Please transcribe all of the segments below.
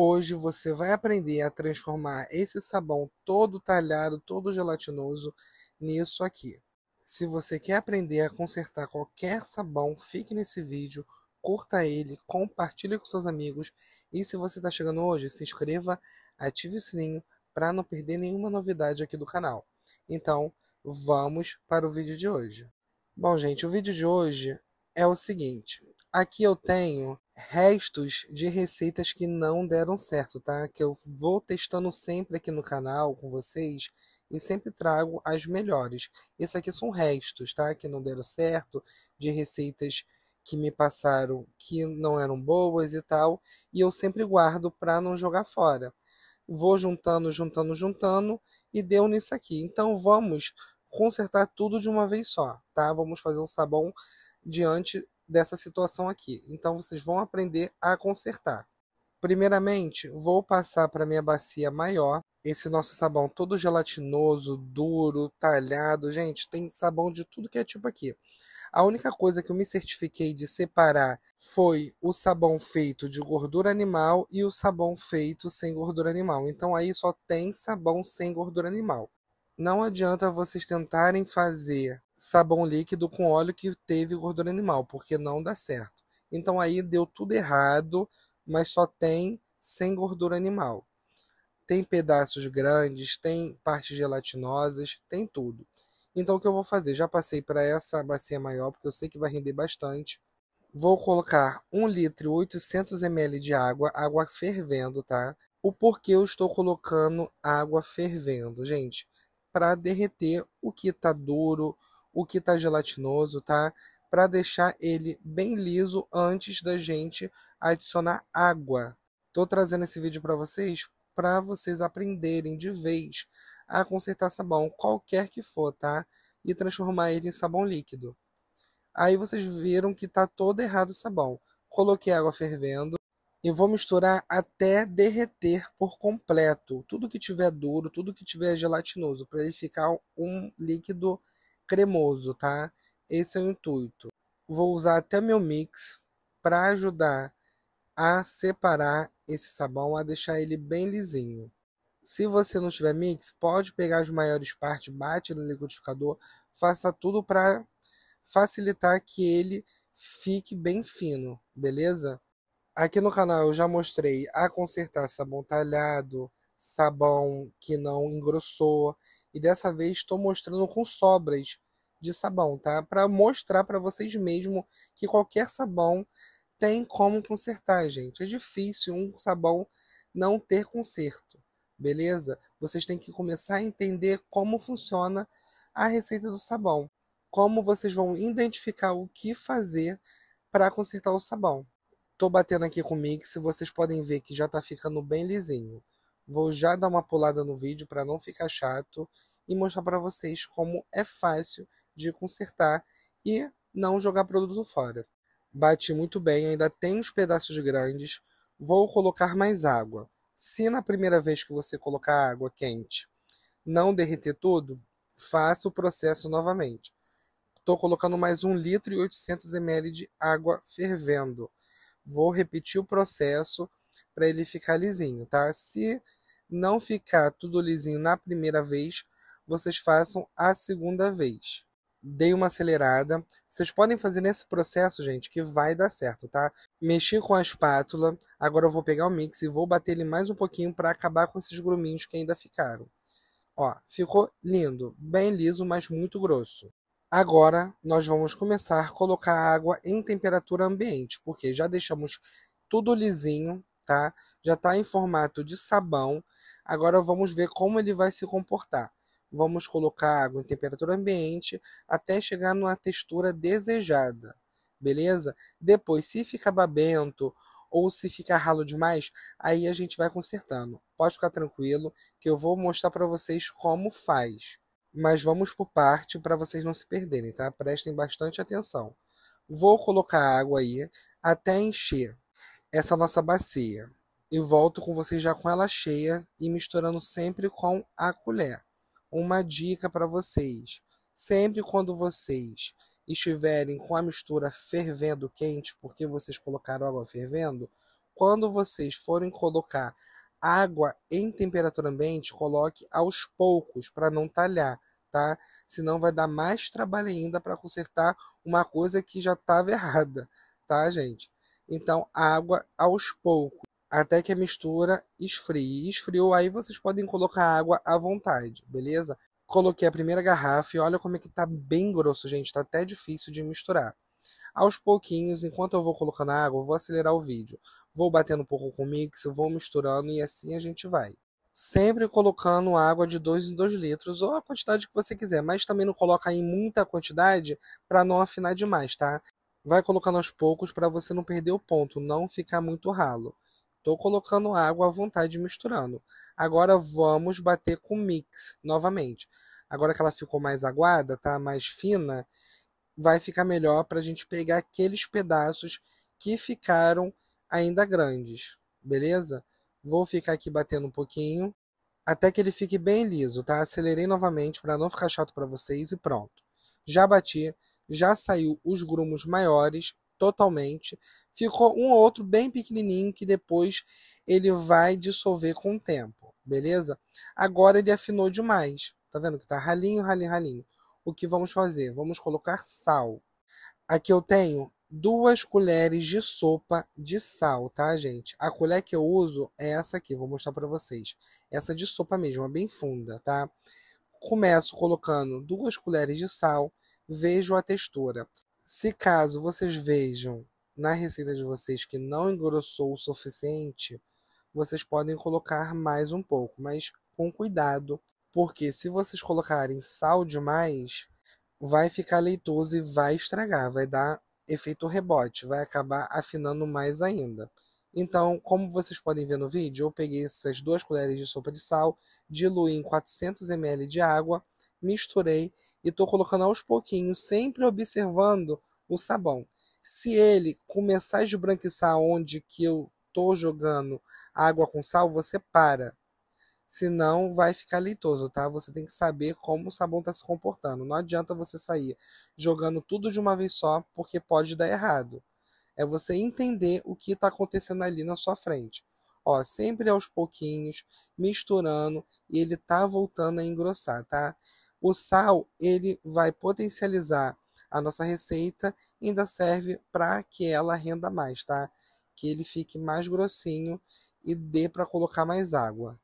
Hoje você vai aprender a transformar esse sabão todo talhado, todo gelatinoso, nisso aqui. Se você quer aprender a consertar qualquer sabão, fique nesse vídeo, curta ele, compartilhe com seus amigos e se você está chegando hoje, se inscreva, ative o sininho para não perder nenhuma novidade aqui do canal. Então, vamos para o vídeo de hoje. Bom, gente, o vídeo de hoje é o seguinte. Aqui eu tenho restos de receitas que não deram certo, tá? Que eu vou testando sempre aqui no canal com vocês e sempre trago as melhores. Esses aqui são restos, tá? Que não deram certo, de receitas que me passaram que não eram boas e tal, e eu sempre guardo para não jogar fora. Vou juntando, juntando, juntando e deu nisso aqui. Então vamos consertar tudo de uma vez só, tá? Vamos fazer um sabão diante dessa situação aqui. Então vocês vão aprender a consertar. Primeiramente, vou passar para minha bacia maior esse nosso sabão todo gelatinoso, duro, talhado. Gente, tem sabão de tudo que é tipo aqui. A única coisa que eu me certifiquei de separar foi o sabão feito de gordura animal e o sabão feito sem gordura animal. Então aí só tem sabão sem gordura animal. Não adianta vocês tentarem fazer sabão líquido com óleo que teve gordura animal, porque não dá certo. Então aí deu tudo errado, mas só tem sem gordura animal. Tem pedaços grandes, tem partes gelatinosas, tem tudo. Então o que eu vou fazer? Já passei para essa bacia maior, porque eu sei que vai render bastante. Vou colocar 1 litro e 800 ml de água, água fervendo, tá? O porquê eu estou colocando água fervendo, gente? para derreter o que está duro, o que está gelatinoso, tá? Para deixar ele bem liso antes da gente adicionar água. Tô trazendo esse vídeo para vocês para vocês aprenderem de vez a consertar sabão, qualquer que for, tá? E transformar ele em sabão líquido. Aí vocês viram que está todo errado o sabão. Coloquei água fervendo e vou misturar até derreter por completo. Tudo que tiver duro, tudo que tiver gelatinoso, para ele ficar um líquido cremoso, tá? Esse é o intuito. Vou usar até meu mix para ajudar a separar esse sabão, a deixar ele bem lisinho. Se você não tiver mix, pode pegar as maiores partes, bate no liquidificador, faça tudo para facilitar que ele fique bem fino, beleza? Aqui no canal eu já mostrei a consertar sabão talhado, sabão que não engrossou. E dessa vez estou mostrando com sobras de sabão, tá? Para mostrar para vocês mesmo que qualquer sabão tem como consertar, gente. É difícil um sabão não ter conserto, beleza? Vocês têm que começar a entender como funciona a receita do sabão, como vocês vão identificar o que fazer para consertar o sabão. Tô batendo aqui com o mix, vocês podem ver que já tá ficando bem lisinho. Vou já dar uma pulada no vídeo para não ficar chato e mostrar para vocês como é fácil de consertar e não jogar produto fora. Bati muito bem, ainda tem uns pedaços grandes. Vou colocar mais água. Se na primeira vez que você colocar água quente não derreter tudo, faça o processo novamente. Estou colocando mais 1 litro e 800 ml de água fervendo. Vou repetir o processo para ele ficar lisinho, tá? Se não ficar tudo lisinho na primeira vez, vocês façam a segunda vez. Dei uma acelerada. Vocês podem fazer nesse processo, gente, que vai dar certo, tá? Mexi com a espátula. Agora eu vou pegar o mix e vou bater ele mais um pouquinho para acabar com esses gruminhos que ainda ficaram. Ó, ficou lindo, bem liso, mas muito grosso. Agora nós vamos começar a colocar a água em temperatura ambiente, porque já deixamos tudo lisinho, tá? Já está em formato de sabão. Agora vamos ver como ele vai se comportar. Vamos colocar a água em temperatura ambiente até chegar numa textura desejada, beleza? Depois, se ficar babento ou se ficar ralo demais, aí a gente vai consertando. Pode ficar tranquilo que eu vou mostrar para vocês como faz mas vamos por parte para vocês não se perderem, tá? Prestem bastante atenção. Vou colocar água aí até encher essa nossa bacia. E volto com vocês já com ela cheia e misturando sempre com a colher. Uma dica para vocês: sempre quando vocês estiverem com a mistura fervendo quente, porque vocês colocaram água fervendo, quando vocês forem colocar água em temperatura ambiente, coloque aos poucos para não talhar, tá, senão vai dar mais trabalho ainda para consertar uma coisa que já estava errada, tá, gente? Então, água aos poucos, até que a mistura esfrie. Esfriou, aí vocês podem colocar água à vontade, beleza? Coloquei a primeira garrafa e olha como é que tá bem grosso, gente, tá até difícil de misturar aos pouquinhos, enquanto eu vou colocando água, eu vou acelerar o vídeo. Vou batendo um pouco com o mix, vou misturando e assim a gente vai sempre colocando água de 2 em 2 litros ou a quantidade que você quiser, mas também não coloca em muita quantidade para não afinar demais, tá? Vai colocando aos poucos para você não perder o ponto, não ficar muito ralo. Tô colocando água à vontade misturando. Agora vamos bater com mix novamente. Agora que ela ficou mais aguada, tá mais fina, vai ficar melhor para a gente pegar aqueles pedaços que ficaram ainda grandes, beleza? Vou ficar aqui batendo um pouquinho, até que ele fique bem liso, tá? Acelerei novamente para não ficar chato para vocês e pronto. Já bati, já saiu os grumos maiores totalmente. Ficou um ou outro bem pequenininho que depois ele vai dissolver com o tempo, beleza? Agora ele afinou demais. Tá vendo que tá ralinho, ralinho, ralinho. O que vamos fazer? Vamos colocar sal. Aqui eu tenho duas colheres de sopa de sal, tá, gente? A colher que eu uso é essa aqui, vou mostrar para vocês. Essa de sopa mesmo, é bem funda, tá? Começo colocando duas colheres de sal, vejo a textura. Se caso vocês vejam na receita de vocês que não engrossou o suficiente, vocês podem colocar mais um pouco, mas com cuidado, porque se vocês colocarem sal demais, vai ficar leitoso e vai estragar, vai dar efeito rebote, vai acabar afinando mais ainda. Então, como vocês podem ver no vídeo, eu peguei essas duas colheres de sopa de sal, diluí em 400 ml de água, misturei e estou colocando aos pouquinhos, sempre observando o sabão. Se ele começar a esbranquiçar onde que eu estou jogando água com sal, você para senão vai ficar leitoso, tá? Você tem que saber como o sabão está se comportando. Não adianta você sair jogando tudo de uma vez só, porque pode dar errado. É você entender o que está acontecendo ali na sua frente. Ó, sempre aos pouquinhos, misturando, e ele tá voltando a engrossar, tá? O sal, ele vai potencializar a nossa receita ainda serve para que ela renda mais, tá? Que ele fique mais grossinho e dê para colocar mais água.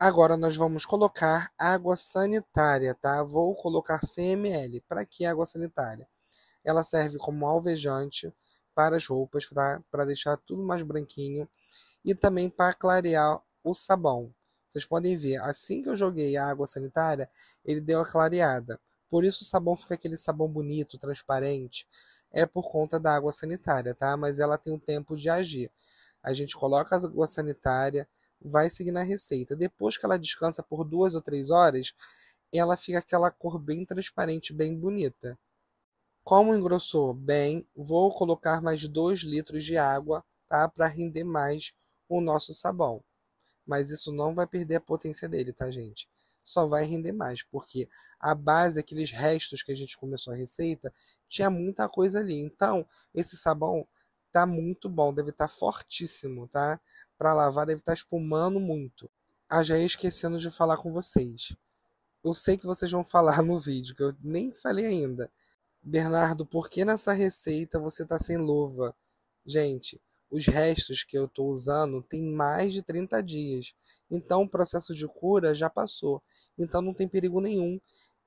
Agora nós vamos colocar água sanitária, tá? Vou colocar 100 ml. Para que água sanitária? Ela serve como alvejante para as roupas, tá? para deixar tudo mais branquinho e também para clarear o sabão. Vocês podem ver, assim que eu joguei a água sanitária, ele deu a clareada. Por isso o sabão fica aquele sabão bonito, transparente. É por conta da água sanitária, tá? Mas ela tem um tempo de agir. A gente coloca a água sanitária, vai seguir na receita. Depois que ela descansa por duas ou três horas, ela fica aquela cor bem transparente, bem bonita. Como engrossou bem, vou colocar mais 2 litros de água tá? para render mais o nosso sabão. Mas isso não vai perder a potência dele, tá, gente? Só vai render mais, porque a base, aqueles restos que a gente começou a receita, tinha muita coisa ali. Então, esse sabão tá muito bom, deve estar tá fortíssimo, tá? Para lavar deve estar tá espumando muito. Ah, já ia esquecendo de falar com vocês. Eu sei que vocês vão falar no vídeo, que eu nem falei ainda. Bernardo, por que nessa receita você tá sem luva? Gente, os restos que eu estou usando têm mais de 30 dias. Então o processo de cura já passou. Então não tem perigo nenhum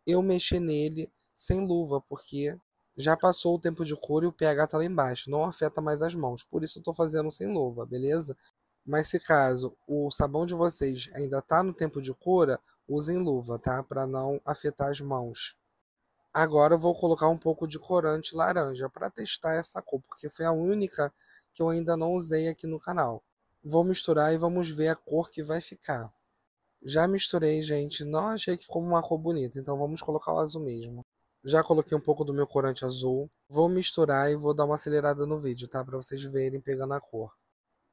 eu mexer nele sem luva, porque já passou o tempo de cura e o pH tá lá embaixo, não afeta mais as mãos. Por isso eu tô fazendo sem luva, beleza? Mas se caso o sabão de vocês ainda tá no tempo de cura, usem luva, tá? Para não afetar as mãos. Agora eu vou colocar um pouco de corante laranja para testar essa cor, porque foi a única que eu ainda não usei aqui no canal. Vou misturar e vamos ver a cor que vai ficar. Já misturei, gente, não achei que ficou uma cor bonita, então vamos colocar o azul mesmo. Já coloquei um pouco do meu corante azul. Vou misturar e vou dar uma acelerada no vídeo, tá? Pra vocês verem pegando a cor.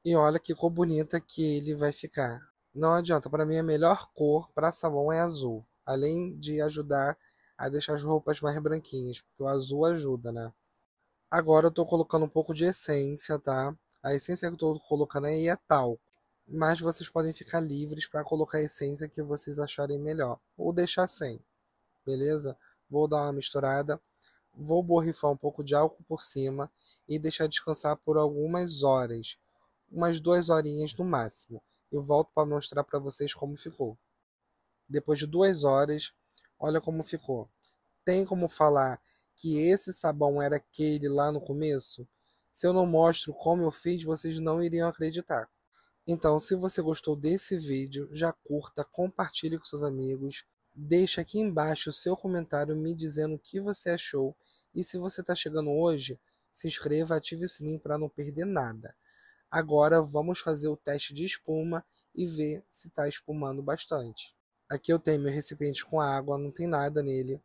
E olha que cor bonita que ele vai ficar. Não adianta, para mim a melhor cor para sabão é azul. Além de ajudar a deixar as roupas mais branquinhas, porque o azul ajuda, né? Agora eu tô colocando um pouco de essência, tá? A essência que eu tô colocando aí é tal, Mas vocês podem ficar livres para colocar a essência que vocês acharem melhor. Ou deixar sem, beleza? Vou dar uma misturada, vou borrifar um pouco de álcool por cima e deixar descansar por algumas horas, umas duas horinhas no máximo. Eu volto para mostrar para vocês como ficou. Depois de duas horas, olha como ficou. Tem como falar que esse sabão era aquele lá no começo? Se eu não mostro como eu fiz, vocês não iriam acreditar. Então, se você gostou desse vídeo, já curta, compartilhe com seus amigos Deixe aqui embaixo o seu comentário me dizendo o que você achou e se você está chegando hoje, se inscreva, ative o sininho para não perder nada. Agora vamos fazer o teste de espuma e ver se está espumando bastante. Aqui eu tenho meu recipiente com água, não tem nada nele.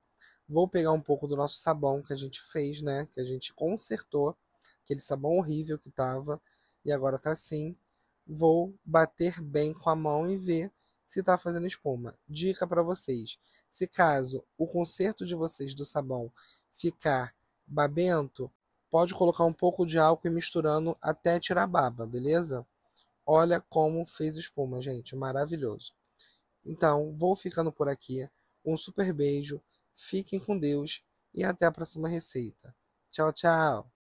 Vou pegar um pouco do nosso sabão que a gente fez, né? Que a gente consertou, aquele sabão horrível que estava e agora está assim. Vou bater bem com a mão e ver se está fazendo espuma. Dica para vocês: se caso o conserto de vocês do sabão ficar babento, pode colocar um pouco de álcool e misturando até tirar baba, beleza? Olha como fez espuma, gente, maravilhoso. Então, vou ficando por aqui. Um super beijo, fiquem com Deus e até a próxima receita. Tchau, tchau!